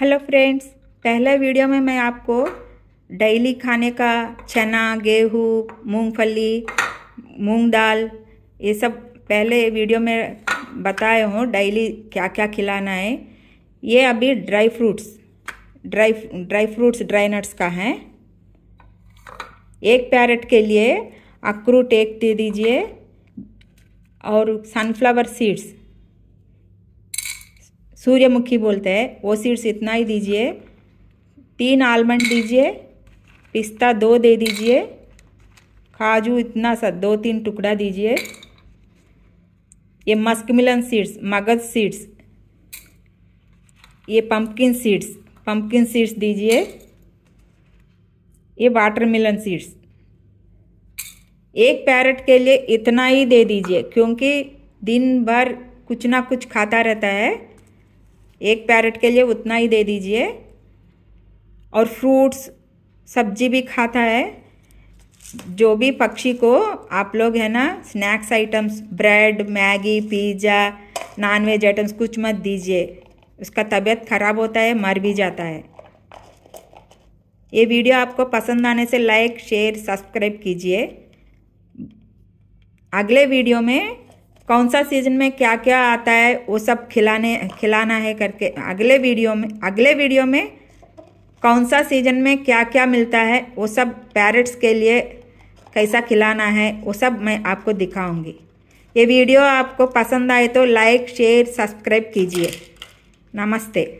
hello friends पहले video में मैं आपको डेली खाने का चना गेहूँ मूंगफली मूंग दाल ये सब पहले वीडियो में बताए हूँ डेली क्या क्या खिलाना है ये अभी dry fruits dry dry fruits dry nuts का है एक पैरेट के लिए अक्रूट एक दे दीजिए और सनफ्लावर सीड्स सूर्यमुखी बोलते हैं वो सीड्स इतना ही दीजिए तीन आलमंड दीजिए पिस्ता दो दे दीजिए काजू इतना सा दो तीन टुकड़ा दीजिए ये मस्कमिलन सीड्स मगध सीड्स ये पंपकिन सीड्स पंपकिन सीड्स दीजिए ये मिलन सीड्स एक पैरट के लिए इतना ही दे दीजिए क्योंकि दिन भर कुछ ना कुछ खाता रहता है एक पैरेट के लिए उतना ही दे दीजिए और फ्रूट्स सब्जी भी खाता है जो भी पक्षी को आप लोग है ना snacks items bread Maggi pizza non veg items कुछ मत दीजिए उसका तबीयत खराब होता है मर भी जाता है ये वीडियो आपको पसंद आने से लाइक शेयर सब्सक्राइब कीजिए अगले वीडियो में कौन सा सीजन में क्या क्या आता है वो सब खिलाने खिलाना है करके अगले वीडियो में अगले वीडियो में कौन सा सीजन में क्या क्या मिलता है वो सब पैरट्स के लिए कैसा खिलाना है वो सब मैं आपको दिखाऊंगी ये वीडियो आपको पसंद आए तो लाइक शेयर सब्सक्राइब कीजिए नमस्ते